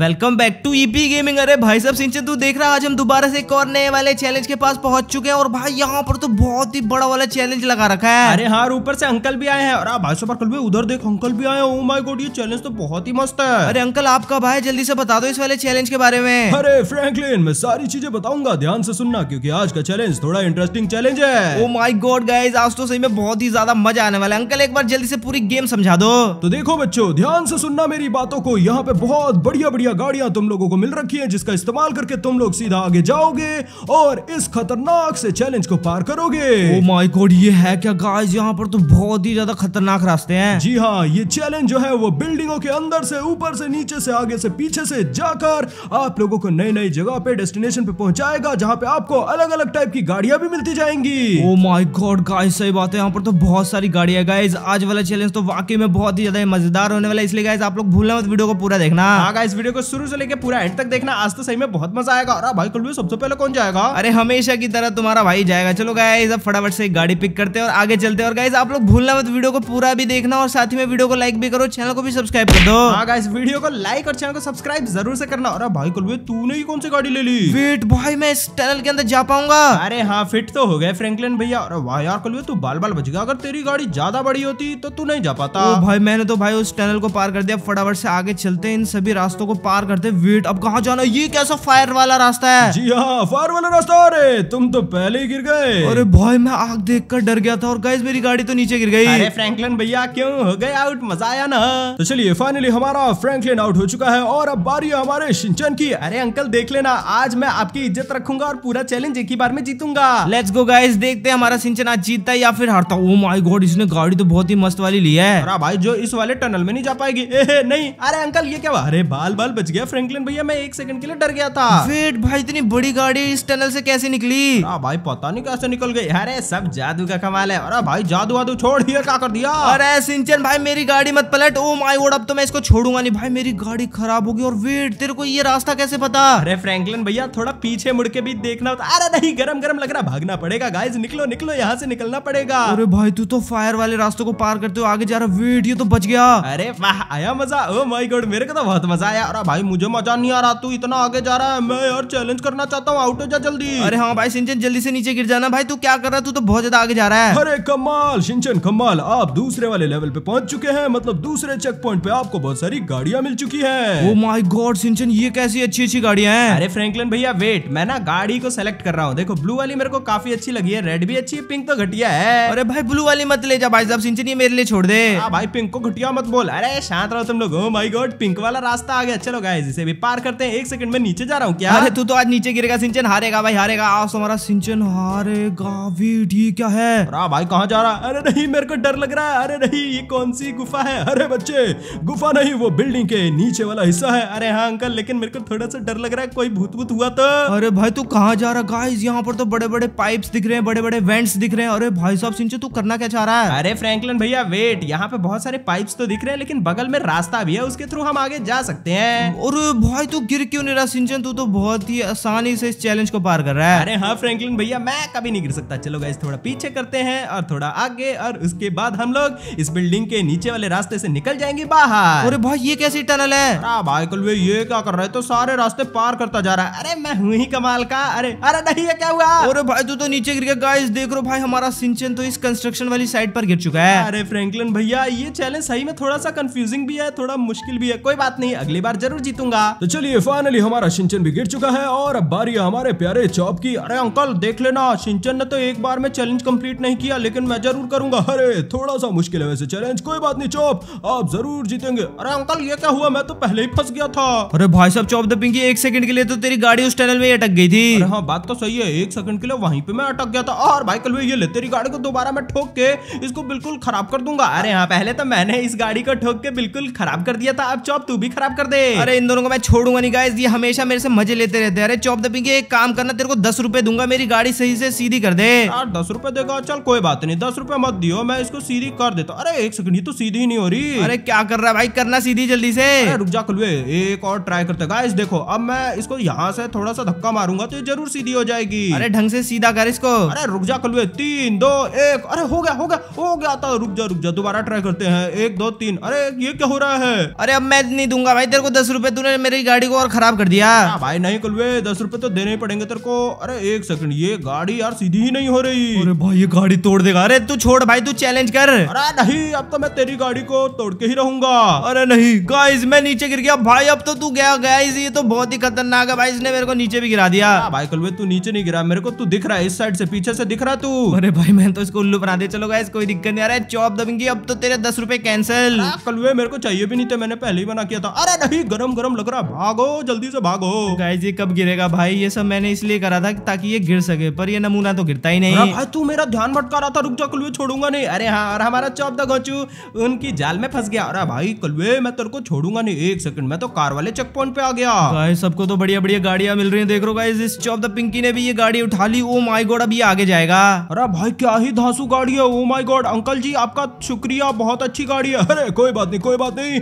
welcome back to EP gaming अरे भाई सब सिंचे तू देख रहा है आज हम दोबारा से एक और नए वाले चैलेंज के पास पहुंच चुके हैं और भाई यहाँ पर तो बहुत ही बड़ा वाला चैलेंज लगा रखा है अरे हाँ ऊपर से अंकल भी आए हैं और भाई सब अंकल भी उधर देख अंकल भी आए ओ माय गॉड ये चैलेंज तो बहुत ही मस्त है अरे अंकल आपका भाई जल्दी से बता दो इस वाले चैलेंज के बारे में अरे फ्रेंकलिन मैं सारी चीजें बताऊंगा ध्यान से सुनना क्यूँकी आज का चैलेंज थोड़ा इंटरेस्टिंग चैलेंज है ओ माई गॉड गाइज आज तो सही में बहुत ही ज्यादा मजा आने वाला है अंकल एक बार जल्दी से पूरी गेम समझा दो तो देखो बच्चों ध्यान से सुनना मेरी बातों को यहाँ पे बहुत बढ़िया बढ़िया बढ़िया गाड़ियां तुम लोगों को मिल रखी है जिसका इस्तेमाल करके तुम लोग सीधा आगे जाओगे और इस खतरनाक से चैलेंज को पार करोगे माई माय गॉड ये है क्या गाइस यहाँ पर तो बहुत ही ज्यादा खतरनाक रास्ते हैं जी हाँ ये चैलेंज जो है वो बिल्डिंगों के अंदर से ऊपर से नीचे से आगे से पीछे से जाकर आप लोगों को नई नई जगह पे डेस्टिनेशन पे पहुंचाएगा जहाँ पे आपको अलग अलग टाइप की गाड़ियां भी मिलती जाएंगी ओ माई गॉड गाइस सही बात है यहाँ पर तो बहुत सारी गाड़िया गाइस आज वाला चैलेंज तो वाकई में बहुत ही ज्यादा मजेदार होने वाला इसलिए गाइस आप लोग भूलना मत वीडियो को पूरा देखना हाँ वीडियो को शुरू से लेकर पूरा एंड तक देखना आज तो सही में बहुत मजा आएगा और भाई कल सबसे पहले कौन जाएगा अरे हमेशा की तरह तुम्हारा भाई जाएगा चलो गाइज अब फटाफट से गाड़ी पिक करते हैं और आगे चलते हैं और गाइज आप लोग भूलना मत वीडियो को पूरा भी देखना और साथ ही में वीडियो को लाइक भी करो चैनल को भी सब्सक्राइब कर दो गाइज हाँ वीडियो को लाइक और चैनल को सब्सक्राइब जरूर से करना और भाई कुलबी तूने ही कौन सी गाड़ी ले ली फिट भाई मैं इस टनल के अंदर जा पाऊंगा अरे हाँ फिट तो हो गए फ्रेंकलिन भैया और वाह यार कुलबी तू बाल बाल बच गया अगर तेरी गाड़ी ज्यादा बड़ी होती तो तू नहीं जा पाता भाई मैंने तो भाई उस टनल को पार कर दिया फटाफट से आगे चलते इन सभी रास्तों को पार करते वेट अब कहा जाना ये कैसा फायर वाला रास्ता है जी हाँ फायर वाला रास्ता अरे तुम तो पहले ही गिर गए अरे भाई मैं आग देख कर डर गया था और गाइस मेरी गाड़ी तो नीचे गिर गई अरे फ्रैंकलिन भैया क्यों हो गए आउट मजा आया ना तो चलिए फाइनली हमारा फ्रैंकलिन आउट हो चुका है और अब बारी है हमारे सिंचन की अरे अंकल देख लेना आज मैं आपकी इज्जत रखूंगा और पूरा चैलेंज एक ही बार में जीतूंगा लेट्स गो गाइस देखते हैं हमारा सिंचन आज जीतता है या फिर हारता ओ माय गॉड इसने गाड़ी तो बहुत ही मस्त वाली ली है भाई जो इस वाले टनल में नहीं जा पाएगी नहीं अरे अंकल ये क्या अरे बाल बाल बच गया फ्रैंकलिन भैया मैं एक सेकंड के लिए डर गया था वेट भाई इतनी बड़ी गाड़ी इस टनल से कैसे निकली भाई पता नहीं कैसे निकल गई अरे सब जादू का कमाल है अरे भाई जादू वादू छोड़ दिया क्या कर दिया अरे सिंचन भाई मेरी गाड़ी मत पलट ओ माई वोड अब तो मैं इसको छोड़ूंगा नहीं भाई मेरी गाड़ी खराब होगी और वेट तेरे को ये रास्ता कैसे पता अरे फ्रेंकलिन भैया थोड़ा पीछे मुड़ के भी देखना होता अरे नहीं गरम गरम लग रहा भागना पड़ेगा गाइज निकलो निकलो यहाँ से निकलना पड़ेगा अरे भाई तू तो फायर वाले रास्तों को पार करते हो आगे जा रहा वेट ये तो बच गया अरे वाह आया मजा ओ माई गॉड मेरे को तो बहुत मजा आया और भाई मुझे मजा नहीं आ रहा तू इतना आगे जा रहा है मैं यार चैलेंज करना चाहता हूँ आउट हो जा जल्दी अरे हाँ भाई सिंचन जल्दी से नीचे गिर जाना भाई तू क्या कर रहा तू तो बहुत ज्यादा आगे जा रहा है अरे कमाल सिंचन कमाल आप दूसरे वाले लेवल पे पहुंच चुके हैं मतलब दूसरे चेक पॉइंट पे आपको बहुत सारी गाड़ियाँ मिल चुकी है ओ माई गॉड सिंचन ये कैसी अच्छी अच्छी गाड़ियाँ हैं अरे फ्रेंकलन भैया वेट मैं ना गाड़ी को सेलेक्ट कर रहा हूँ देखो ब्लू वाली मेरे को काफी अच्छी लगी है रेड भी अच्छी है पिंक तो घटिया है अरे भाई ब्लू वाली मत ले जा भाई साहब सिंचन ये मेरे लिए छोड़ दे हाँ भाई पिंक को घटिया मत बोल अरे शांत रहो तुम लोग माई गॉड पिंक वाला रास्ता आ गया अच्छा चलो गाइस इसे भी पार करते हैं एक सेकंड में नीचे जा रहा हूँ क्या अरे तू तो आज नीचे गिरेगा सिंचन हारेगा भाई हारेगा आज हमारा सिंचन हारेगा वीडियो क्या है भाई कहाँ जा रहा अरे नहीं मेरे को डर लग रहा है अरे नहीं ये कौन सी गुफा है अरे बच्चे गुफा नहीं वो बिल्डिंग के नीचे वाला हिस्सा है अरे हाँ अंकल लेकिन मेरे को थोड़ा सा डर लग रहा है कोई भूत भूत हुआ तो अरे भाई तू कहाँ जा रहा गाइज यहाँ पर तो बड़े बड़े पाइप दिख रहे हैं बड़े बड़े वेंट्स दिख रहे हैं अरे भाई साहब सिंचन तू करना क्या चाह रहा है अरे फ्रेंकलिन भैया वेट यहाँ पे बहुत सारे पाइप्स तो दिख रहे हैं लेकिन बगल में रास्ता भी है उसके थ्रू हम आगे जा सकते हैं है और भाई तू गिर क्यों नहीं रहा सिंचन तू तो बहुत ही आसानी से इस चैलेंज को पार कर रहा है अरे हाँ फ्रैंकलिन भैया मैं कभी नहीं गिर सकता चलो गाइस थोड़ा पीछे करते हैं और थोड़ा आगे और उसके बाद हम लोग इस बिल्डिंग के नीचे वाले रास्ते से निकल जाएंगे बाहर अरे भाई ये कैसी टनल है भाई कल ये क्या कर रहे तो सारे रास्ते पार करता जा रहा है अरे मैं हूँ ही कमाल का अरे अरे नहीं ये क्या हुआ अरे भाई तू तो नीचे गिर गया गाइस देख रो भाई हमारा सिंचन तो इस कंस्ट्रक्शन वाली साइड पर गिर चुका है अरे फ्रेंकलिन भैया ये चैलेंज सही में थोड़ा सा कंफ्यूजिंग भी है थोड़ा मुश्किल भी है कोई बात नहीं अगली बार जरूर जरूर जीतूंगा तो चलिए फाइनली हमारा सिंचन भी गिर चुका है और अब बारी हमारे प्यारे चौप की अरे अंकल देख लेना सिंचन ने तो एक बार में चैलेंज कम्प्लीट नहीं किया लेकिन मैं जरूर करूंगा अरे थोड़ा सा मुश्किल है वैसे चैलेंज कोई बात नहीं चौप आप जरूर जीतेंगे अरे अंकल ये क्या हुआ मैं तो पहले ही फंस गया था अरे भाई साहब चौप द एक सेकंड के लिए तो तेरी गाड़ी उस टनल में अटक गई थी हाँ बात तो सही है एक सेकंड के लिए वहीं पे मैं अटक गया था और भाई कल ये ले तेरी गाड़ी को दोबारा मैं ठोक के इसको बिल्कुल खराब कर दूंगा अरे हाँ पहले तो मैंने इस गाड़ी को ठोक के बिल्कुल खराब कर दिया था अब चौप तू भी खराब कर दे अरे इन दोनों को मैं छोड़ूंगा नहीं गाइज ये हमेशा मेरे से मजे लेते रहते हैं अरे चौप दपिंग एक काम करना तेरे को दस रुपए दूंगा मेरी गाड़ी सही से सीधी कर दे यार दस रुपए देगा चल कोई बात नहीं दस रुपए मत दियो मैं इसको सीधी कर देता अरे एक सेकंड ये तो सीधी ही नहीं हो रही अरे क्या कर रहा है भाई करना सीधी जल्दी से रुक जा खुलवे एक और ट्राई करते गाइस देखो अब मैं इसको यहाँ से थोड़ा सा धक्का मारूंगा तो जरूर सीधी हो जाएगी अरे ढंग से सीधा कर इसको अरे रुक जा खुलवे तीन दो एक अरे हो गया हो गया हो गया था रुक जा रुक जा दोबारा ट्राई करते हैं एक दो तीन अरे ये क्या हो रहा है अरे अब मैं नहीं दूंगा भाई तेरे को दस रुपए तूने मेरी गाड़ी को और खराब कर दिया भाई नहीं कुलवे दस रुपए तो देने ही पड़ेंगे तेरे को अरे एक सेकंड ये गाड़ी यार सीधी ही नहीं हो रही अरे भाई ये गाड़ी तोड़ देगा अरे तू छोड़ भाई तू चैलेंज कर अरे नहीं अब तो मैं तेरी गाड़ी को तोड़ के ही रहूंगा अरे नहीं गाइज मैं नीचे गिर गया भाई अब तो तू गया गाइज ये तो बहुत ही खतरनाक है भाई इसने मेरे को नीचे भी गिरा दिया भाई कुलवे तू नीचे नहीं गिरा मेरे को तू दिख रहा है इस साइड से पीछे से दिख रहा तू अरे भाई मैं तो इसको उल्लू बना दे चलो गाइज कोई दिक्कत नहीं आ रहा है चौप दबेंगी अब तो तेरे दस रुपए कैंसिल कलवे मेरे को चाहिए भी नहीं थे मैंने पहले ही बना किया था अरे नहीं गरम गरम लग रहा भागो जल्दी से भागो गाय जी कब गिरेगा भाई ये सब मैंने इसलिए करा था ताकि ये गिर सके पर ये नमूना तो गिरता ही नहीं भाई तू मेरा ध्यान भटका रहा था रुक जा कलवे छोड़ूंगा नहीं अरे हाँ और हमारा चौपदा गोचू उनकी जाल में फंस गया अरे भाई कलवे मैं तेरे को छोड़ूंगा नहीं एक सेकंड मैं तो कार वाले चेक पॉइंट पे आ गया गाइस सबको तो बढ़िया बढ़िया गाड़िया मिल रही है देख रो गाइस इस चौप द पिंकी ने भी ये गाड़ी उठा ली ओ माई गोड अब ये आगे जाएगा अरे भाई क्या ही धांसू गाड़ी है ओ माई गोड अंकल जी आपका शुक्रिया बहुत अच्छी गाड़ी है अरे कोई बात नहीं कोई बात नहीं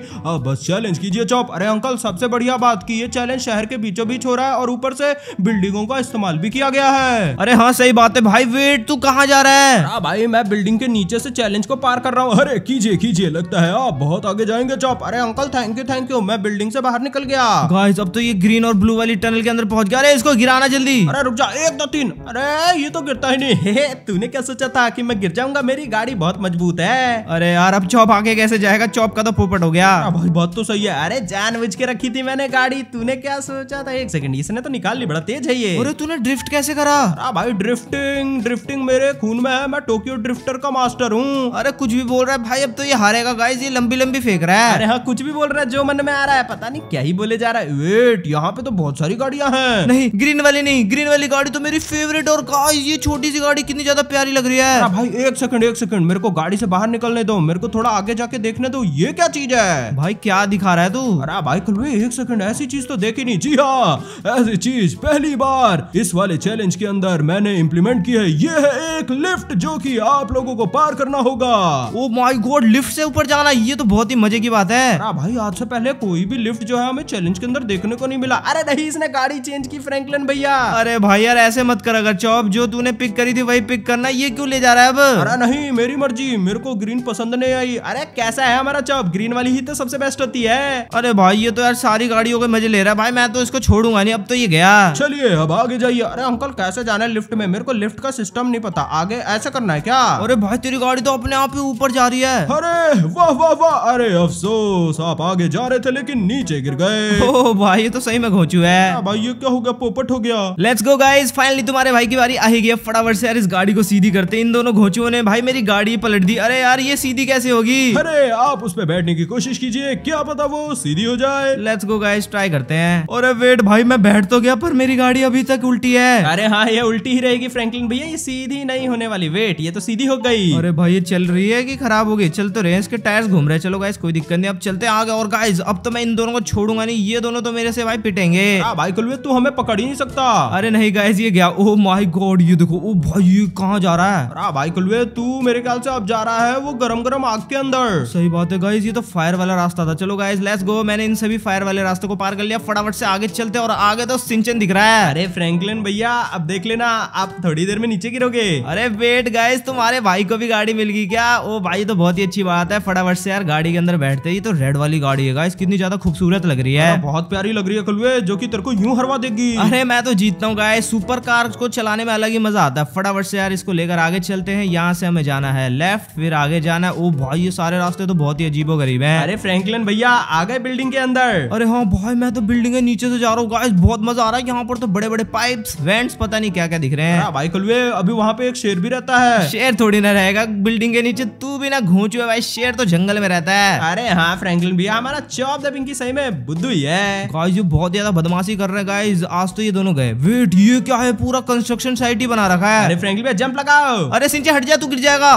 बस चैलेंज कीजिए चौप अरे अंकल सबसे बढ़िया बात की ये चैलेंज शहर के बीचों बीच हो रहा है और ऊपर से बिल्डिंगों का इस्तेमाल भी किया गया है अरे हाँ सही बात है भाई वेट तू कहाँ जा रहा है हाँ भाई मैं बिल्डिंग के नीचे से चैलेंज को पार कर रहा हूँ अरे कीजिए कीजिए लगता है आप बहुत आगे जाएंगे चौप अरे uncle thank you thank you मैं बिल्डिंग से बाहर निकल गया गाइस अब तो ये ग्रीन और ब्लू वाली टनल के अंदर पहुंच गया अरे इसको गिराना जल्दी अरे रुक जा एक दो तीन अरे ये तो गिरता ही नहीं तूने क्या सोचा था की मैं गिर जाऊंगा मेरी गाड़ी बहुत मजबूत है अरे यार अब चौप आगे कैसे जाएगा चौप का तो पोपट हो गया हाँ भाई बहुत तो सही है अरे जान खींच के रखी थी मैंने गाड़ी तूने क्या सोचा था एक सेकंड इसने तो निकाल ली बड़ा तेज है ये अरे तूने ड्रिफ्ट कैसे करा आ भाई ड्रिफ्टिंग ड्रिफ्टिंग मेरे खून में है मैं टोक्यो ड्रिफ्टर का मास्टर हूँ अरे कुछ भी बोल रहा है भाई अब तो ये हारेगा गाइस ये लंबी लंबी फेंक रहा है अरे हाँ कुछ भी बोल रहा है जो मन में आ रहा है पता नहीं क्या ही बोले जा रहा है वेट यहाँ पे तो बहुत सारी गाड़ियां हैं नहीं ग्रीन वाली नहीं ग्रीन वाली गाड़ी तो मेरी फेवरेट और गाइस ये छोटी सी गाड़ी कितनी ज्यादा प्यारी लग रही है भाई एक सेकंड एक सेकंड मेरे को गाड़ी से बाहर निकलने दो मेरे को थोड़ा आगे जाके देखने दो ये क्या चीज है भाई क्या दिखा रहा है तू अरे भाई माइकल वे एक सेकंड ऐसी चीज तो देखी नहीं जी हाँ ऐसी चीज पहली बार इस वाले चैलेंज के अंदर मैंने इम्प्लीमेंट की है ये है एक लिफ्ट जो कि आप लोगों को पार करना होगा ओ माय गॉड लिफ्ट से ऊपर जाना ये तो बहुत ही मजे की बात है भाई आज से पहले कोई भी लिफ्ट जो है हमें चैलेंज के अंदर देखने को नहीं मिला अरे नहीं इसने गाड़ी चेंज की फ्रैंकलिन भैया अरे भाई यार ऐसे मत कर अगर चौब जो तूने पिक करी थी वही पिक करना ये क्यों ले जा रहा है अब अरे नहीं मेरी मर्जी मेरे को ग्रीन पसंद नहीं आई अरे कैसा है हमारा चौब ग्रीन वाली ही तो सबसे बेस्ट होती है अरे भाई ये तो यार सारी गाड़ियों के मजे ले रहा है भाई मैं तो इसको छोड़ूंगा नहीं अब तो ये गया चलिए अब आगे जाइए अरे अंकल कैसे जाना है लिफ्ट में मेरे को लिफ्ट का सिस्टम नहीं पता आगे ऐसा करना है क्या अरे भाई तेरी गाड़ी तो अपने आप ही ऊपर जा रही है अरे वाह वाह वाह अरे अफसोस आप आगे जा रहे थे लेकिन नीचे गिर गए ओ भाई ये तो सही में घोचू है भाई ये क्या हो गया पोपट हो गया लेट्स गो गाइस फाइनली तुम्हारे भाई की बारी आई गई फटाफट से यार इस गाड़ी को सीधी करते इन दोनों घोचुओं ने भाई मेरी गाड़ी पलट दी अरे यार ये सीधी कैसे होगी अरे आप उस पर बैठने की कोशिश कीजिए क्या पता वो सीधी हो जाए लेट्स गो गाइस ट्राई करते हैं और वेट भाई मैं बैठ तो गया पर मेरी गाड़ी अभी तक उल्टी है अरे हाँ ये उल्टी ही रहेगी फ्रैंकलिन भैया ये सीधी नहीं होने वाली वेट ये तो सीधी हो गई अरे भाई ये चल रही है कि खराब हो गई चल तो रहे इसके टायर्स घूम रहे चलो गाइस कोई दिक्कत नहीं अब चलते आगे और गाइस अब तो मैं इन दोनों को छोड़ूंगा नहीं ये दोनों तो मेरे से भाई पिटेंगे भाई कुलवे तू हमें पकड़ ही नहीं सकता अरे नहीं गाइस ये गया ओ माई गॉड ये देखो ओ oh भाई ये कहाँ जा रहा है अरे भाई कुलवे तू मेरे ख्याल से अब जा रहा है वो गरम गरम आग के अंदर सही बात है गाइस ये तो फायर वाला रास्ता था चलो गाइस लेट्स गो मैंने इन से भी फायर वाले रास्ते को पार कर लिया फटाफट से आगे चलते और आगे तो सिंचन दिख रहा है अरे फ्रेंकलिन भैया अब देख लेना आप थोड़ी देर में नीचे गिरोगे अरे वेट गाइस तुम्हारे भाई को भी गाड़ी मिल गई क्या ओ भाई तो बहुत ही अच्छी बात है फटाफट से यार गाड़ी के अंदर बैठते ही तो रेड वाली गाड़ी है गाइस कितनी ज्यादा खूबसूरत लग रही है बहुत प्यारी लग रही है कलुए जो की तेरे को यूँ हरवा देगी अरे मैं तो जीतता हूँ गाय सुपर कार को चलाने में अलग ही मजा आता है फटाफट से यार इसको लेकर आगे चलते हैं यहाँ से हमें जाना है लेफ्ट फिर आगे जाना है ओ भाई ये सारे रास्ते तो बहुत ही अजीबो गरीब है अरे फ्रेंकलिन भैया आ गए बिल्डिंग के अंदर अंदर अरे हाँ भाई मैं तो बिल्डिंग के नीचे से जा रहा हूँ गाइस बहुत मजा आ रहा है यहाँ पर तो बड़े बड़े पाइप वेंट्स पता नहीं क्या क्या दिख रहे हैं भाई कलवे अभी वहाँ पे एक शेर भी रहता है शेर थोड़ी ना रहेगा बिल्डिंग के नीचे तू भी ना घूच भाई शेर तो जंगल में रहता है अरे हाँ फ्रेंकलिन भैया हमारा चौप द तो पिंकी सही में बुद्धू है गाइस ये बहुत ज्यादा बदमाशी कर रहे हैं गाइस आज तो ये दोनों गए वेट ये क्या है पूरा कंस्ट्रक्शन साइट ही बना रखा है अरे फ्रेंकलिन भैया जंप लगाओ अरे सिंचे हट जा तू गिर जाएगा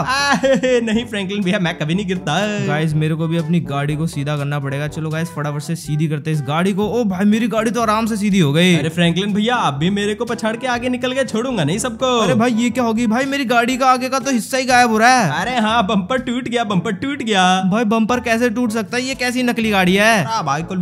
नहीं फ्रेंकलिन भैया मैं कभी नहीं गिरता गाइस मेरे को भी अपनी गाड़ी को सीधा करना पड़ेगा चलो गाइस फटाफट से सीधी करते इस गाड़ी को ओ भाई मेरी गाड़ी तो आराम से सीधी हो गई अरे फ्रैंकलिन भैया आप भी मेरे को पछाड़ के आगे निकल गए छोड़ूंगा नहीं सबको अरे भाई ये क्या होगी भाई मेरी गाड़ी का आगे का तो हिस्सा ही गायब हो रहा है अरे हाँ बंपर टूट गया बंपर टूट गया भाई बंपर कैसे टूट सकता है ये कैसी नकली गाड़ी है भाई कल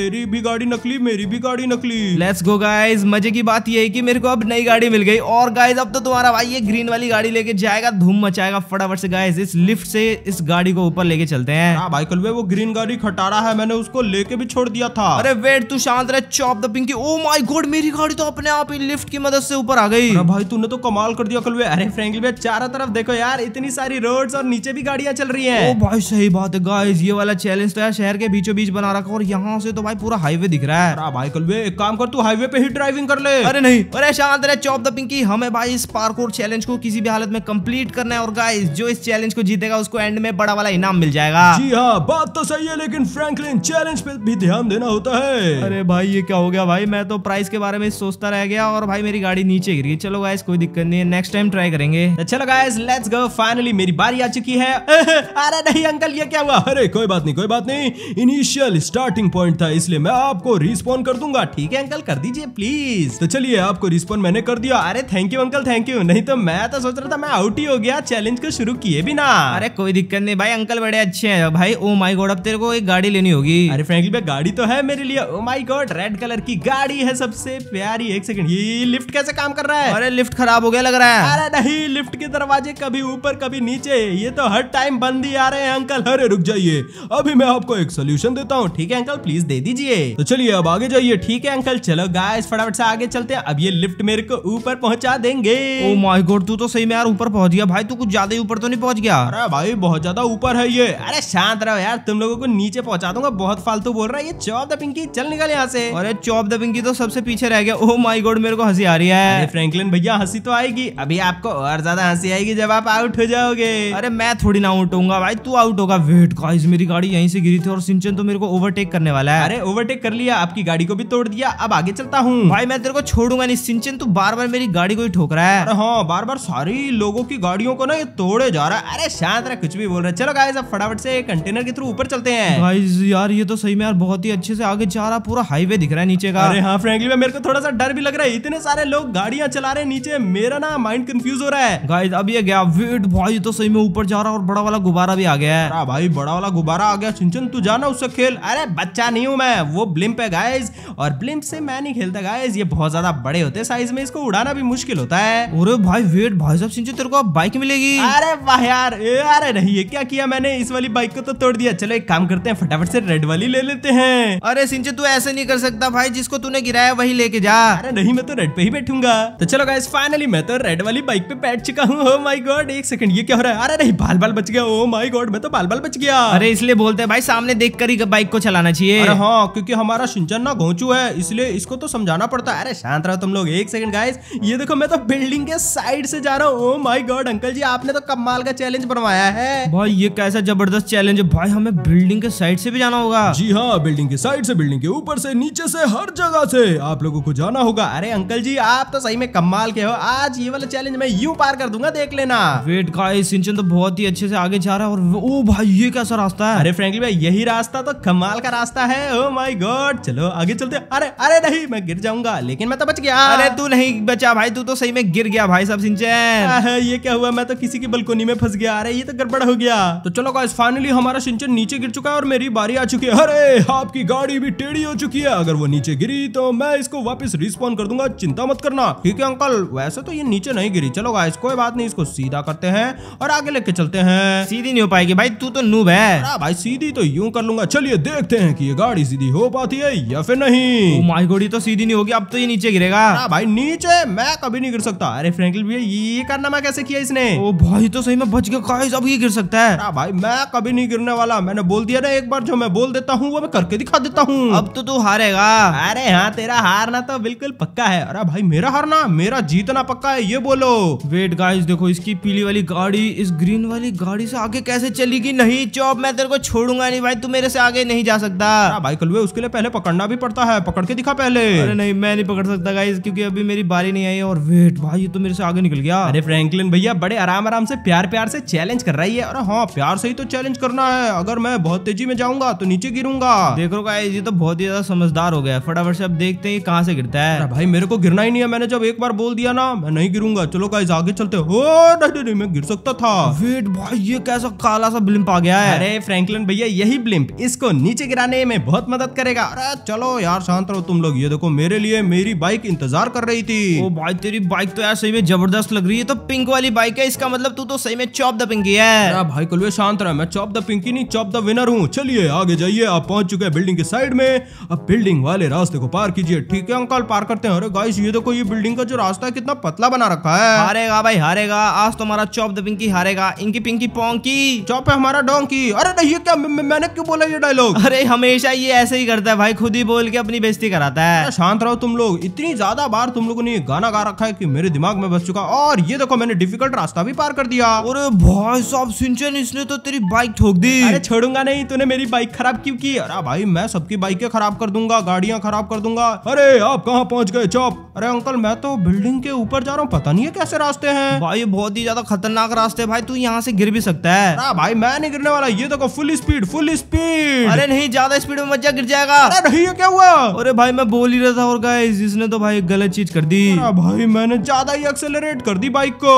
तेरी भी गाड़ी नकली मेरी भी गाड़ी नकली लेट्स गो गाइज मजे की बात ये की मेरे को अब नई गाड़ी मिल गई और गाइज अब तो तुम्हारा भाई ये ग्रीन वाली गाड़ी लेके जाएगा धूम मचाएगा फटाफट से गाइज इस लिफ्ट से इस गाड़ी को ऊपर लेके चलते हैं भाई कल वो ग्रीन गाड़ी खटारा है मैंने उसको ले लेके भी छोड़ दिया था अरे वेट तू शांत रहे chop the Pinky oh my God मेरी गाड़ी तो अपने आप ही लिफ्ट की मदद से ऊपर आ गई भाई तूने तो कमाल कर दिया कल अरे फ्रेंकली भाई चारों तरफ देखो यार इतनी सारी रोड्स और नीचे भी गाड़ियां चल रही है ओ oh भाई सही बात है गाइस ये वाला चैलेंज तो यार शहर के बीचों बीच बना रखा और यहाँ से तो भाई पूरा हाईवे दिख रहा है भाई कल एक काम कर तू हाईवे पे ही ड्राइविंग कर ले अरे नहीं अरे शांत रहे चॉप द पिंकी हमें भाई इस पार्कोर चैलेंज को किसी भी हालत में कम्प्लीट करना है और गाइस जो इस चैलेंज को जीतेगा उसको एंड में बड़ा वाला इनाम मिल जाएगा जी हाँ बात तो सही है लेकिन फ्रेंकलिन चैलेंज पे भी ध्यान देना होता है अरे भाई ये क्या हो गया भाई मैं तो प्राइस के बारे में सोचता रह गया और भाई मेरी गाड़ी नीचे गिर गई चलो गाइस कोई दिक्कत नहीं है नेक्स्ट टाइम ट्राई करेंगे अच्छा लगा लेट्स गो फाइनली मेरी बारी आ चुकी है अरे नहीं अंकल ये क्या हुआ अरे कोई बात नहीं कोई बात नहीं इनिशियल स्टार्टिंग पॉइंट था इसलिए मैं आपको रिस्पॉन्ड कर दूंगा ठीक है अंकल कर दीजिए प्लीज तो चलिए आपको रिस्पॉन्ड मैंने कर दिया अरे thank you uncle thank you नहीं तो मैं तो सोच रहा था मैं आउट ही हो गया चैलेंज को शुरू किए भी ना अरे कोई दिक्कत नहीं भाई अंकल बड़े अच्छे हैं भाई ओ माई गोड अब तेरे को एक गाड़ी लेनी होगी अरे साइकिल पे गाड़ी तो है मेरे लिए माई गॉड रेड कलर की गाड़ी है सबसे प्यारी एक सेकंड ये लिफ्ट कैसे काम कर रहा है अरे लिफ्ट खराब हो गया लग रहा है अरे नहीं लिफ्ट के दरवाजे कभी ऊपर कभी नीचे ये तो हर टाइम बंद ही आ रहे हैं अंकल अरे रुक जाइए अभी मैं आपको एक सोल्यूशन देता हूँ ठीक है अंकल प्लीज दे दीजिए तो चलिए अब आगे जाइए ठीक है अंकल चलो गाय फटाफट से आगे चलते हैं अब ये लिफ्ट मेरे को ऊपर पहुँचा देंगे ओ माई गॉड तू तो सही में यार ऊपर पहुंच गया भाई तू कुछ ज्यादा ही ऊपर तो नहीं पहुंच गया अरे भाई बहुत ज्यादा ऊपर है ये अरे शांत रहो यार तुम लोगों को नीचे पहुंचा दूंगा बहुत फालतू तो बोल रहा है ये चौप द पिंकी चल निकल यहाँ से और चौप द पिंकी तो सबसे पीछे रह गया ओह माई गोड मेरे को हंसी आ रही है फ्रैंकलिन भैया हंसी तो आएगी अभी आपको और ज्यादा हंसी आएगी जब आप आउट हो जाओगे अरे मैं थोड़ी ना आउट होऊंगा भाई तू आउट होगा वेट गाइस मेरी गाड़ी यहीं से गिरी थी और सिंचन तो मेरे को ओवरटेक करने वाला है अरे ओवरटेक कर लिया आपकी गाड़ी को भी तोड़ दिया अब आगे चलता हूँ भाई मैं तेरे को छोड़ूंगा नहीं सिंचन तू बार बार मेरी गाड़ी को ही ठोक रहा है अरे हाँ बार बार सारी लोगों की गाड़ियों को ना ये तोड़े जा रहा है अरे शांत रहा कुछ भी बोल रहे चलो गाइस अब फटाफट से कंटेनर के थ्रू ऊपर चलते हैं गाइस यार ये तो सही में यार बहुत ही अच्छे से आगे जा रहा पूरा हाईवे दिख रहा है नीचे का अरे हाँ फ्रेंकली मेरे को थोड़ा सा डर भी लग रहा है इतने सारे लोग गाड़ियां चला रहे हैं नीचे मेरा ना माइंड कंफ्यूज हो रहा है गाइस अब ये गया वेट भाई तो सही में ऊपर जा रहा और बड़ा वाला गुब्बारा भी आ गया है भाई बड़ा वाला गुब्बारा आ गया सिंचन तू जाना उससे खेल अरे बच्चा नहीं हूँ मैं वो ब्लिम्प है गाइज और ब्लिम्प से मैं नहीं खेलता गाइज ये बहुत ज्यादा बड़े होते साइज में इसको उड़ाना भी मुश्किल होता है अरे भाई वेट भाई साहब सिंचन तेरे को बाइक मिलेगी अरे वाह यार अरे नहीं ये क्या किया मैंने इस वाली बाइक को तो तोड़ दिया चलो एक काम करते हैं फटाफट से रेड वाली ले ले लेते हैं अरे सिंचे तू ऐसे नहीं कर सकता भाई जिसको तूने गिराया वही लेके जा अरे नहीं मैं तो रेड पे ही बैठूंगा तो चलो गाइस फाइनली मैं तो रेड वाली बाइक पे बैठ चुका हूँ ओ माय गॉड एक सेकंड ये क्या हो रहा है अरे नहीं बाल बाल बच गया ओ माय गॉड मैं तो बाल बाल बच गया अरे इसलिए बोलते हैं भाई सामने देख कर ही बाइक को चलाना चाहिए हाँ क्यूँकी हमारा सिंचन ना घोचू है इसलिए इसको तो समझाना पड़ता है अरे शांत रहो तुम लोग एक सेकंड गाइस ये देखो मैं तो बिल्डिंग के साइड से जा रहा हूँ oh my God uncle ji आपने तो कमाल का चैलेंज बनवाया है भाई ये कैसा जबरदस्त चैलेंज है भाई हमें बिल्डिंग के साइड से भी जाना होगा जी जी हाँ बिल्डिंग के साइड से बिल्डिंग के ऊपर से नीचे से हर जगह से आप लोगों को जाना होगा अरे अंकल जी आप तो सही में कमाल के हो आज ये वाला चैलेंज मैं यूं पार कर दूंगा देख लेना वेट सिंचन तो बहुत ही अच्छे से आगे जा रहा है और ओ भाई ये कैसा रास्ता है अरे फ्रेंकली भाई यही रास्ता तो कमाल का रास्ता है ओ माई गॉड चलो आगे चलते अरे अरे नहीं मैं गिर जाऊंगा लेकिन मैं तो बच गया अरे तू नहीं बचा भाई तू तो सही में गिर गया भाई साहब सिंचन हाँ, हाँ, ये क्या हुआ मैं तो किसी की बलकोनी में फंस गया अरे ये तो गड़बड़ हो गया तो चलो फाइनली हमारा सिंचन नीचे गिर चुका है और मेरी बारी आ चुकी है अरे आपकी गाड़ी भी टेढ़ी हो चुकी है अगर वो नीचे गिरी तो मैं इसको वापस रिस्पॉन्ड कर दूंगा चिंता मत करना ठीक है अंकल वैसे तो ये नीचे नहीं गिरी चलो गाइस कोई बात नहीं इसको सीधा करते हैं और आगे लेके चलते हैं सीधी नहीं हो पाएगी भाई तू तो नूब है भाई सीधी तो यूं कर लूंगा चलिए देखते हैं की ये गाड़ी सीधी हो पाती है या फिर नहीं माई oh घोड़ी तो सीधी नहीं होगी अब तो ये नीचे गिरेगा भाई नीचे मैं कभी नहीं गिर सकता अरे फ्रेंकिल भैया ये करना मैं कैसे किया इसने ओ oh भाई तो सही में बच गया अब ये गिर सकता है भाई मैं कभी नहीं गिरने वाला मैंने बोल दिया ना एक बार जो मैं बोल देता हूँ हूँ वो मैं करके दिखा देता हूँ अब तो तू हारेगा अरे हाँ तेरा हारना तो बिल्कुल पक्का है अरे भाई मेरा हारना मेरा जीतना पक्का है ये बोलो वेट गाइस देखो इसकी पीली वाली गाड़ी इस ग्रीन वाली गाड़ी से आगे कैसे चलेगी नहीं चौब मैं तेरे को छोड़ूंगा नहीं भाई तू मेरे से आगे नहीं जा सकता भाई कलुए उसके लिए पहले पकड़ना भी पड़ता है पकड़ के दिखा पहले अरे नहीं मैं नहीं पकड़ सकता गाइस क्योंकि अभी मेरी बारी नहीं आई और वेट भाई ये तो मेरे से आगे निकल गया अरे फ्रैंकलिन भैया बड़े आराम आराम से प्यार प्यार से चैलेंज कर रही है और हाँ प्यार से ही तो चैलेंज करना है अगर मैं बहुत तेजी में जाऊंगा तो नीचे गिरूंगा करूंगा देख रो गाइस ये तो बहुत ही ज्यादा समझदार हो गया है फटाफट से अब देखते हैं कहाँ से गिरता है भाई मेरे को गिरना ही नहीं है मैंने जब एक बार बोल दिया ना मैं नहीं गिरूंगा चलो गाइस आगे चलते हो नहीं नहीं मैं गिर सकता था वेट भाई ये कैसा काला सा ब्लिम्प आ गया है अरे फ्रैंकलिन भैया यही ब्लिम्प इसको नीचे गिराने में बहुत मदद करेगा अरे चलो यार शांत रहो तुम लोग ये देखो मेरे लिए मेरी बाइक इंतजार कर रही थी ओ भाई तेरी बाइक तो यार सही में जबरदस्त लग रही है तो पिंक वाली बाइक है इसका मतलब तू तो सही में चॉप द पिंकी है भाई कुलवे शांत रहा मैं चॉप द पिंकी नहीं चॉप द विनर हूँ चलिए आगे जाइए आप पहुंच चुके हैं बिल्डिंग के साइड में अब बिल्डिंग वाले रास्ते को पार कीजिए ठीक है अंकल पार करते हैं अरे गाइस ये देखो ये बिल्डिंग का जो रास्ता है कितना पतला बना रखा है हारेगा भाई हारेगा आज तुम्हारा तो चौप द पिंकी हारेगा इनकी पिंकी पोंकी चौप है हमारा डोंकी अरे नहीं ये क्या मैंने क्यों बोला ये डायलॉग अरे हमेशा ये ऐसे ही करता है भाई खुद ही बोल के अपनी बेइज्जती कराता है शांत रहो तुम लोग इतनी ज्यादा बार तुम लोगों ने गाना गा रखा है की मेरे दिमाग में बस चुका और ये देखो मैंने डिफिकल्ट रास्ता भी पार कर दिया और भाई साहब सिंचन इसने तो तेरी बाइक ठोक दी अरे छोड़ूंगा नहीं तूने मेरी बाइक खराब क्यों की अरे भाई मैं सबकी बाइकें खराब कर दूंगा गाड़ियां खराब कर दूंगा अरे आप कहाँ पहुँच गए चौप अरे अंकल मैं तो बिल्डिंग के ऊपर जा रहा हूँ पता नहीं है कैसे रास्ते हैं भाई बहुत ही ज्यादा खतरनाक रास्ते भाई तू यहाँ से गिर भी सकता है अरे भाई मैं नहीं गिरने वाला ये देखो फुल स्पीड फुल स्पीड अरे नहीं ज्यादा स्पीड में मजा गिर जाएगा अरे नहीं ये क्या हुआ अरे भाई मैं बोल ही रहा था और गाइस इसने तो भाई गलत चीज कर दी भाई मैंने ज्यादा ही एक्सेलरेट कर दी बाइक को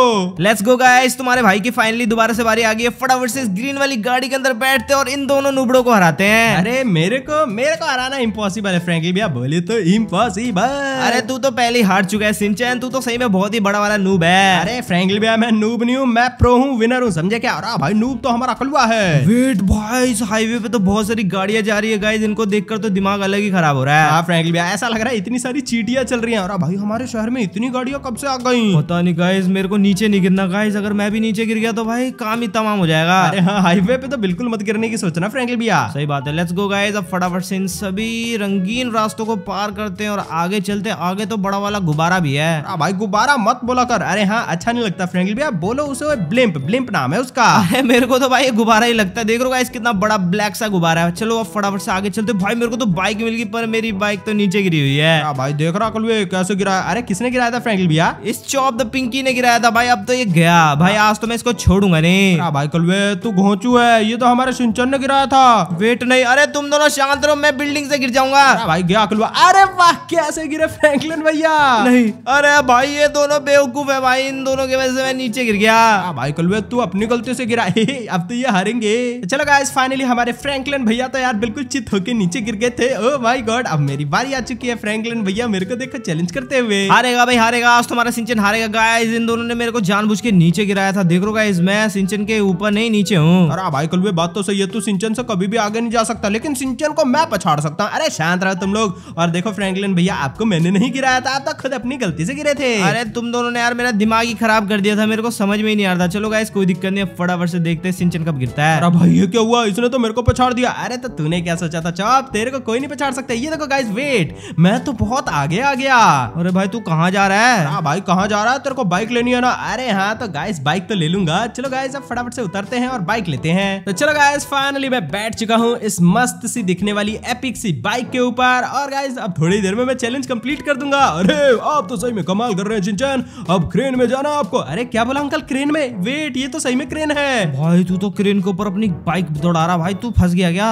लेट्स गो गाइस तुम्हारे भाई की फाइनली दोबारा से बारी आ गई है फटाफट से इस ग्रीन वाली गाड़ी के अंदर बैठते हैं और इन दोनों नुबड़ों को हराते हैं अरे अरे मेरे को मेरे को हराना इम्पॉसिबल है फ्रेंकी भैया बोले तो इम्पॉसिबल अरे तू तो पहले हार चुका है सिंचन तू तो सही में बहुत ही बड़ा वाला नूब है अरे फ्रेंकली भैया मैं नूब नहीं हूँ मैं प्रो हूँ विनर हूँ समझे क्या अरे भाई नूब तो हमारा कलुआ है वेट भाई इस हाईवे पे तो बहुत सारी गाड़ियां जा रही है गाइज इनको देखकर तो दिमाग अलग ही खराब हो रहा है हाँ फ्रेंकली भैया ऐसा लग रहा है इतनी सारी चीटियां चल रही है अरे भाई हमारे शहर में इतनी गाड़ियां कब से आ गई पता नहीं गाइज मेरे को नीचे नहीं गिरना गाइज अगर मैं भी नीचे गिर गया तो भाई काम ही तमाम हो जाएगा अरे हाँ हाईवे पे तो बिल्कुल मत गिरने की सोचना फ्रेंकली भैया सही बात है लेट्स गो तो गाइज अब फटाफट से इन सभी रंगीन रास्तों को पार करते हैं और आगे चलते हैं आगे तो बड़ा वाला गुब्बारा भी है आ हाँ भाई गुब्बारा मत बोला कर अरे हाँ अच्छा नहीं लगता फ्रेंकली भैया बोलो उसे ब्लिम्प ब्लिम्प नाम है उसका अरे मेरे को तो भाई गुब्बारा ही लगता है देख रहा कितना बड़ा ब्लैक सा गुब्बारा है चलो अब फटाफट से आगे चलते भाई मेरे को तो बाइक मिल गई पर मेरी बाइक तो नीचे गिरी हुई है हाँ भाई देख रहा कल कैसे गिरा अरे किसने गिराया था फ्रेंकली भैया इस चौप द पिंकी ने गिराया था भाई अब तो ये गया भाई आज तो मैं इसको छोड़ूंगा नहीं हाँ भाई कलवे तू घोचू है ये तो हमारे सिंचन ने गिराया था वेट नहीं अरे अरे तुम दोनों शांत रहो मैं बिल्डिंग से गिर जाऊंगा भाई गया अकलवा अरे वाह कैसे गिरे फ्रैंकलिन भैया नहीं अरे भाई ये दोनों बेवकूफ है भाई इन दोनों की वजह से मैं नीचे गिर गया भाई कलवे तू अपनी गलती से गिरा अब तो ये हारेंगे चलो गाइस फाइनली हमारे फ्रैंकलिन भैया तो यार बिल्कुल चित होके नीचे गिर गए थे ओ माय गॉड अब मेरी बारी आ चुकी है फ्रैंकलिन भैया मेरे को देखो चैलेंज करते हुए हारेगा भाई हारेगा आज तुम्हारा सिंचन हारेगा गाइस इन दोनों ने मेरे को जानबूझ के नीचे गिराया था देख रो गाइस मैं सिंचन के ऊपर नहीं नीचे हूँ अरे भाई कलवे बात तो सही है तू सिंचन से कभी भी आगे नहीं जा सकता लेकिन सिंचन को मैं पछाड़ सकता हूँ अरे शांत रहो तुम लोग और देखो फ्रेंकलिन भैया आपको मैंने नहीं गिराया था आप तो खुद अपनी गलती से गिरे थे अरे तुम दोनों ने यार मेरा दिमाग ही खराब कर दिया था मेरे को समझ में ही नहीं आ रहा था चलो गाइस कोई दिक्कत नहीं फटाफट से देखते हैं सिंचन कब गिरता है अरे भाई ये क्या हुआ इसने तो मेरे को पछाड़ दिया अरे तो तूने क्या सोचा था चौप तेरे को कोई नहीं पछाड़ सकता ये देखो गाइस वेट मैं तो बहुत आगे आ गया अरे भाई तू कहाँ जा रहा है हाँ भाई कहाँ जा रहा है तेरे को बाइक लेनी है ना अरे हाँ तो गाइस बाइक तो ले लूंगा चलो गाइस अब फटाफट से उतरते हैं और बाइक लेते हैं तो चलो गाइस फाइनली मैं बैठ चुका हूँ इस मस्त सी दिखने वाली एपिक सी बाइक के ऊपर और गाइज अब थोड़ी देर में मैं चैलेंज कंप्लीट कर दूंगा अरे आप तो सही में कमाल कर रहे हैं चिंचन अब क्रेन में जाना आपको अरे क्या बोला अंकल क्रेन में वेट ये तो सही में क्रेन है भाई तू तो क्रेन के ऊपर अपनी बाइक दौड़ा रहा भाई तू फंस गया क्या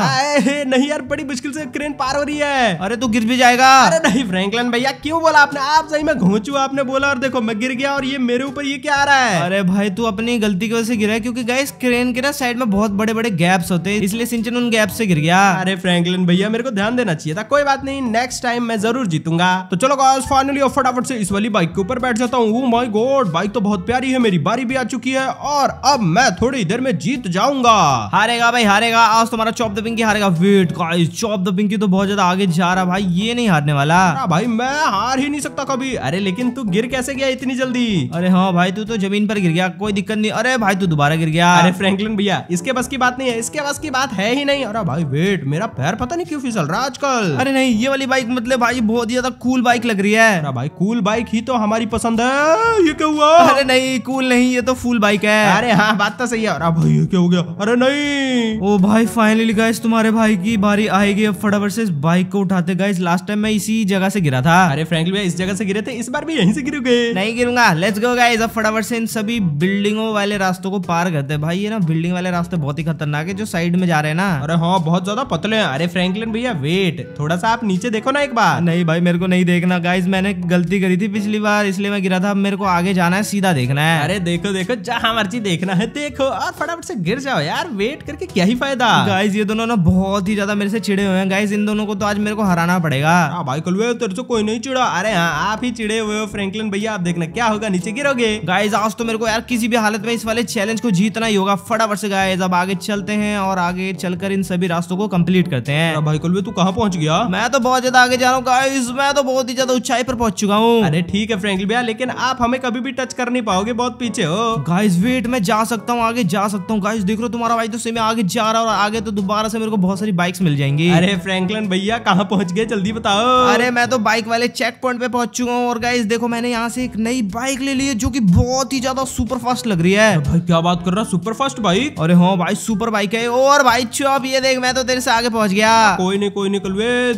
नहीं यार बड़ी मुश्किल से क्रेन पार हो रही है अरे तू गिर भी जाएगा अरे नहीं फ्रैंकलन भैया क्यों बोला आपने आप सही में घोचू आपने बोला और देखो मैं गिर गया और ये मेरे ऊपर ये क्या आ रहा है अरे भाई तू अपनी गलती की वजह से गिरा है क्योंकि गाइस क्रेन के ना साइड में बहुत बड़े बड़े गैप्स होते हैं इसलिए सिंचन उन गैप से गिर गया गया अरे फ्रैंकलिन भैया मेरे को ध्यान देना चाहिए था कोई बात नहीं नेक्स्ट टाइम मैं जरूर जीतूंगा तो चलो गॉस फाइनली फटाफट से इस वाली बाइक के ऊपर बैठ जाता हूँ माय गॉड बाइक तो बहुत प्यारी है मेरी बारी भी आ चुकी है और अब मैं थोड़ी देर में जीत जाऊंगा हारेगा भाई हारेगा आज तुम्हारा चौप द पिंकी हारेगा wait guys chop the Pinky तो बहुत ज्यादा आगे जा रहा भाई ये नहीं हारने वाला भाई मैं हार ही नहीं सकता कभी अरे लेकिन तू गिर कैसे गया इतनी जल्दी अरे हाँ भाई तू तो जमीन पर गिर गया कोई दिक्कत नहीं अरे भाई तू दोबारा गिर गया अरे फ्रेंकलिन भैया इसके बस की बात नहीं है इसके बस की बात है ही नहीं अरे भाई वेट वेट मेरा पैर पता नहीं क्यों फिसल रहा आजकल अरे नहीं ये वाली बाइक मतलब भाई बहुत ज्यादा कूल बाइक लग रही है अरे भाई कूल बाइक ही तो हमारी पसंद है ये क्या हुआ अरे नहीं कूल नहीं ये तो फुल बाइक है अरे हाँ बात तो सही है अरे भाई ये क्या हो गया अरे नहीं ओ भाई फाइनली गाइस तुम्हारे भाई की बारी आएगी अब फटाफट से बाइक को उठाते गाइस लास्ट टाइम मैं इसी जगह से गिरा था अरे फ्रेंकली भाई इस जगह से गिरे थे इस बार भी यहीं से गिरोगे नहीं गिरूंगा लेट्स गो गाइस अब फटाफट से इन सभी बिल्डिंगों वाले रास्तों को पार करते भाई ये ना बिल्डिंग वाले रास्ते बहुत ही खतरनाक है जो साइड में जा रहे हैं ना अरे हाँ बहुत ज्यादा ज्यादा पतले हैं अरे फ्रैंकलिन भैया वेट थोड़ा सा आप नीचे देखो ना एक बार नहीं भाई मेरे को नहीं देखना गाइज मैंने गलती करी थी पिछली बार इसलिए मैं गिरा था मेरे को आगे जाना है सीधा देखना है अरे देखो देखो जहाँ मर्जी देखना है देखो और फटाफट से गिर जाओ यार वेट करके क्या ही फायदा गाइज ये दोनों ना बहुत ही ज्यादा मेरे से चिड़े हुए हैं गाइज इन दोनों को तो आज मेरे को हराना पड़ेगा हाँ भाई कल तेरे से कोई नहीं चिड़ा अरे हाँ आप ही चिड़े हुए हो फ्रेंकलिन भैया आप देखना क्या होगा नीचे गिरोगे गाइज आज तो मेरे को यार किसी भी हालत में इस वाले चैलेंज को जीतना ही होगा फटाफट से गाइज अब आगे चलते हैं और आगे चलकर इन सभी रास्तों को कंप्लीट करते हैं भाई कुलवीर तू कहाँ पहुंच गया मैं तो बहुत ज्यादा आगे जा रहा हूँ मैं तो बहुत ही ज्यादा ऊंचाई पर पहुंच चुका हूँ अरे ठीक है फ्रेंकली भैया लेकिन आप हमें कभी भी टच कर नहीं पाओगे बहुत पीछे हो गाइस वेट मैं जा सकता हूँ आगे जा सकता हूँ गाइस देख रो तुम्हारा भाई तो से मैं आगे जा रहा हूँ आगे तो दोबारा से मेरे को बहुत सारी बाइक्स मिल जाएंगी अरे फ्रेंकलन भैया कहाँ पहुंच गए जल्दी बताओ अरे मैं तो बाइक वाले चेक पॉइंट पे पहुंच चुका हूँ और गाइस देखो मैंने यहाँ से एक नई बाइक ले ली है जो की बहुत ही ज्यादा सुपर फास्ट लग रही है भाई क्या बात कर रहा सुपर फास्ट बाइक अरे हाँ भाई सुपर बाइक है और भाई छो ये देख मैं तो तेरे से आगे पहुंच गया कोई नहीं कोई नहीं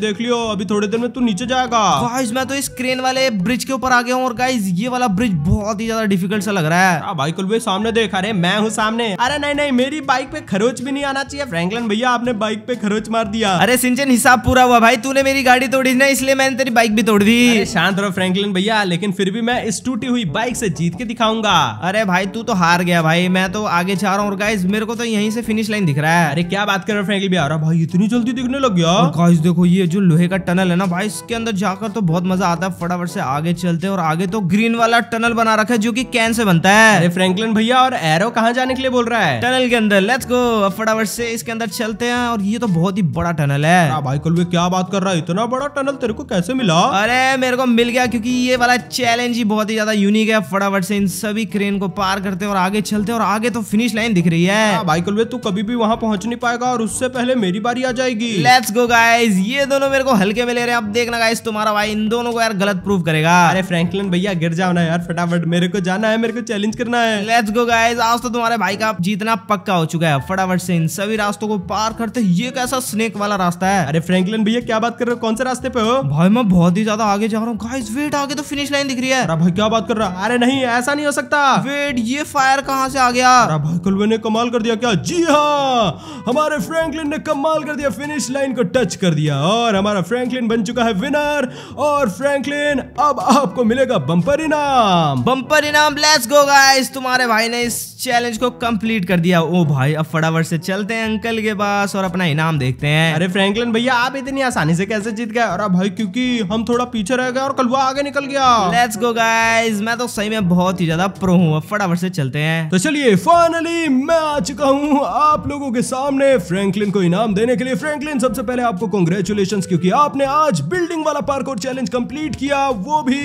देख लियो अभी थोड़ी देर में तू नीचे जाएगा गाइस मैं तो इस क्रेन वाले ब्रिज के ऊपर आ गया हूँ और गाइस ये वाला ब्रिज बहुत ही ज्यादा डिफिकल्ट सा लग रहा है आ, हाँ भाई कुलवे सामने देख अरे मैं हूँ सामने अरे नहीं नहीं मेरी बाइक पे खरोच भी नहीं आना चाहिए फ्रैंकलिन भैया आपने बाइक पे खरोच मार दिया अरे सिंचन हिसाब पूरा हुआ भाई तूने मेरी गाड़ी तोड़ी ना इसलिए मैंने तेरी बाइक भी तोड़ दी शांत रहो फ्रैंकलिन भैया लेकिन फिर भी मैं इस टूटी हुई बाइक से जीत के दिखाऊंगा अरे भाई तू तो हार गया भाई मैं तो आगे जा रहा हूँ और गाइज मेरे को तो यहीं से फिनिश लाइन दिख रहा है अरे क्या बात कर रहे हो फ्रैंकलिन भैया भाई इतनी जल्दी दिखने लग गया गाइस देखो ये जो लोहे का टनल है ना भाई इसके अंदर जाकर तो बहुत मजा आता है फटाफट से आगे चलते हैं और आगे तो ग्रीन वाला टनल बना रखा है जो की कैन से बनता है अरे फ्रैंकलिन भैया और एरो कहाँ जाने के लिए बोल रहा है टनल के अंदर लेट्स गो फटाफट से इसके अंदर चलते हैं और ये तो बहुत ही बड़ा टनल है भाई कल क्या बात कर रहा है इतना बड़ा टनल तेरे को कैसे मिला अरे मेरे को मिल गया क्योंकि ये वाला चैलेंज ही बहुत ही ज्यादा यूनिक है फटाफट से इन सभी क्रेन को पार करते और आगे चलते और आगे तो फिनिश लाइन दिख रही है भाई कल तू कभी भी वहाँ पहुंच नहीं पाएगा और उससे पहले मेरी बारी आ जाएगी लेट्स गो गाइज ये दोनों मेरे को हल्के में ले रहे हैं अब देखना गाइज तुम्हारा भाई इन दोनों को यार गलत प्रूफ करेगा अरे फ्रैंकलिन भैया गिर जाओ ना यार फटाफट मेरे को जाना है मेरे को चैलेंज करना है लेट्स गो गाइज आज तो तुम्हारे भाई का जीतना पक्का हो चुका है फटाफट से इन सभी रास्तों को पार करते ये कैसा स्नेक वाला रास्ता है अरे फ्रेंकलिन भैया क्या बात कर रहे हो कौन से रास्ते पे हो भाई मैं बहुत ही ज्यादा आगे जा रहा हूँ गाइज वेट आगे तो फिनिश लाइन दिख रही है भाई क्या बात कर रहा है अरे नहीं ऐसा नहीं हो सकता वेट ये फायर कहाँ से आ गया भाई कलवे ने कमाल कर दिया क्या जी हाँ हमारे फ्रेंकलिन ने कम कमाल कर दिया फिनिश लाइन को टच कर दिया और हमारा फ्रैंकलिन बन चुका है विनर और फ्रैंकलिन अब आपको मिलेगा बंपर इनाम बंपर इनाम लेट्स गो गाइस तुम्हारे भाई ने इस चैलेंज को कंप्लीट कर दिया ओ भाई अब फटाफट से चलते हैं अंकल के पास और अपना इनाम देखते हैं अरे फ्रैंकलिन भैया आप इतनी आसानी से कैसे जीत गए अरे भाई क्योंकि हम थोड़ा पीछे रह गए और कलवा आगे निकल गया लेट्स गो गाइस मैं तो सही में बहुत ही ज्यादा प्रो हूँ अब फटाफट से चलते हैं तो चलिए फाइनली मैं आ चुका हूँ आप लोगों के सामने फ्रैंकलिन को इनाम इनाम देने के लिए फ्रैंकलिन सबसे पहले आपको कॉन्ग्रेचुलेशन क्योंकि आपने आज बिल्डिंग वाला पार्कोर चैलेंज कंप्लीट किया वो भी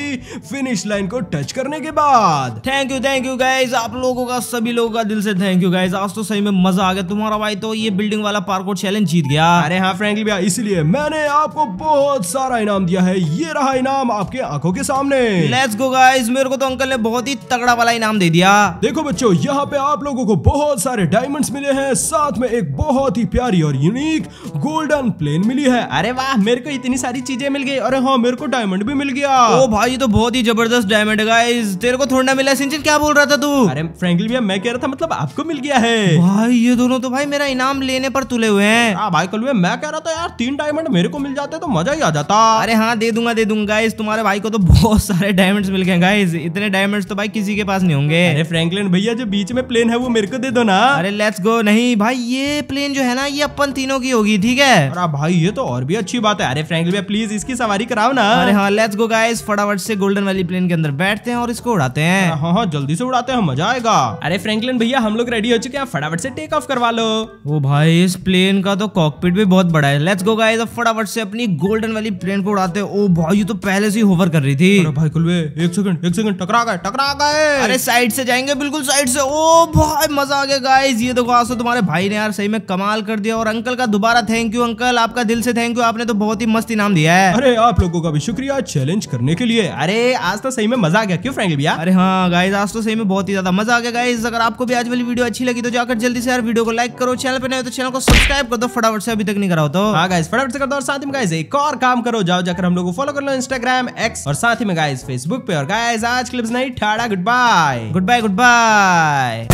फिनिश लाइन को टच करने के बाद thank you thank you guys आप लोगों का सभी लोगों का दिल से थैंक यू गाइज आज तो सही में मजा आ गया तुम्हारा भाई तो ये बिल्डिंग वाला पार्कोर चैलेंज जीत गया अरे हाँ फ्रेंकली भैया इसलिए मैंने आपको बहुत सारा इनाम दिया है ये रहा इनाम आपके आंखों के सामने लेट्स गो गाइज मेरे को तो अंकल ने बहुत ही तगड़ा वाला इनाम दे दिया देखो बच्चों यहाँ पे आप लोगों को बहुत सारे डायमंड्स मिले हैं साथ में एक बहुत ही प्यारी और यूनिक यूनिक गोल्डन प्लेन मिली है अरे वाह मेरे को इतनी सारी चीजें मिल गई अरे हाँ मेरे को डायमंड भी मिल गया ओ भाई तो बहुत ही जबरदस्त डायमंड गाइस तेरे को थोड़ा मिला सिंचन क्या बोल रहा था तू अरे फ्रेंकली भैया मैं कह रहा था मतलब आपको मिल गया है भाई ये दोनों तो भाई मेरा इनाम लेने पर तुले हुए हैं हाँ भाई कल मैं कह रहा था यार तीन डायमंड मेरे को मिल जाते तो मजा ही आ जाता अरे हाँ दे दूंगा दे दूंगा गाइस तुम्हारे भाई को तो बहुत सारे डायमंड मिल गए गाइस इतने डायमंड तो भाई किसी के पास नहीं होंगे अरे फ्रेंकलिन भैया जो बीच में प्लेन है वो मेरे को दे दो ना अरे लेट्स गो नहीं भाई ये प्लेन जो है ना ये अपन तीन तीनों की होगी ठीक है अरे भाई ये तो और भी अच्छी बात है अरे फ्रेंकली भैया प्लीज इसकी सवारी कराओ ना अरे हाँ लेट्स गो गाइस फटाफट से गोल्डन वाली प्लेन के अंदर बैठते हैं और इसको उड़ाते हैं हाँ हाँ जल्दी से उड़ाते हैं मजा आएगा अरे फ्रेंकलिन भैया हम लोग रेडी हो चुके हैं फटाफट से टेक ऑफ करवा लो वो भाई इस प्लेन का तो कॉकपिट भी बहुत बड़ा है लेट्स गो गाइस अब फटाफट से अपनी गोल्डन वाली प्लेन को उड़ाते हैं ओ भाई ये तो पहले से ही होवर कर रही थी अरे भाई कुलवे एक सेकंड एक सेकंड टकरा गए टकरा गए अरे साइड से जाएंगे बिल्कुल साइड से ओ भाई मजा आ गया गाइस ये देखो आज तो तुम्हारे भाई ने यार सही में कमाल कर दिया और अंकल का दोबारा थैंक यू अंकल आपका दिल से थैंक यू आपने तो बहुत ही मस्त इनाम दिया है अरे आप लोगों का भी शुक्रिया चैलेंज करने के लिए अरे आज तो सही में मजा आ गया क्यों फ्रेंड भैया अरे हाँ गाइज आज तो सही में बहुत ही ज्यादा मजा आ गया गाइज अगर आपको भी आज वाली वीडियो अच्छी लगी तो जाकर जल्दी से यार वीडियो को लाइक करो चैनल पर नहीं तो चैनल को सब्सक्राइब कर दो फटाफट से अभी तक नहीं कराओ तो हाँ गाइज फटाफट से कर दो और साथ में गाइज एक और काम करो जाओ जाकर हम लोग को फॉलो कर लो इंस्टाग्राम एक्स और साथ ही में गाइज फेसबुक पे और गाइज आज क्लिप्स नहीं ठाड़ा goodbye goodbye good bye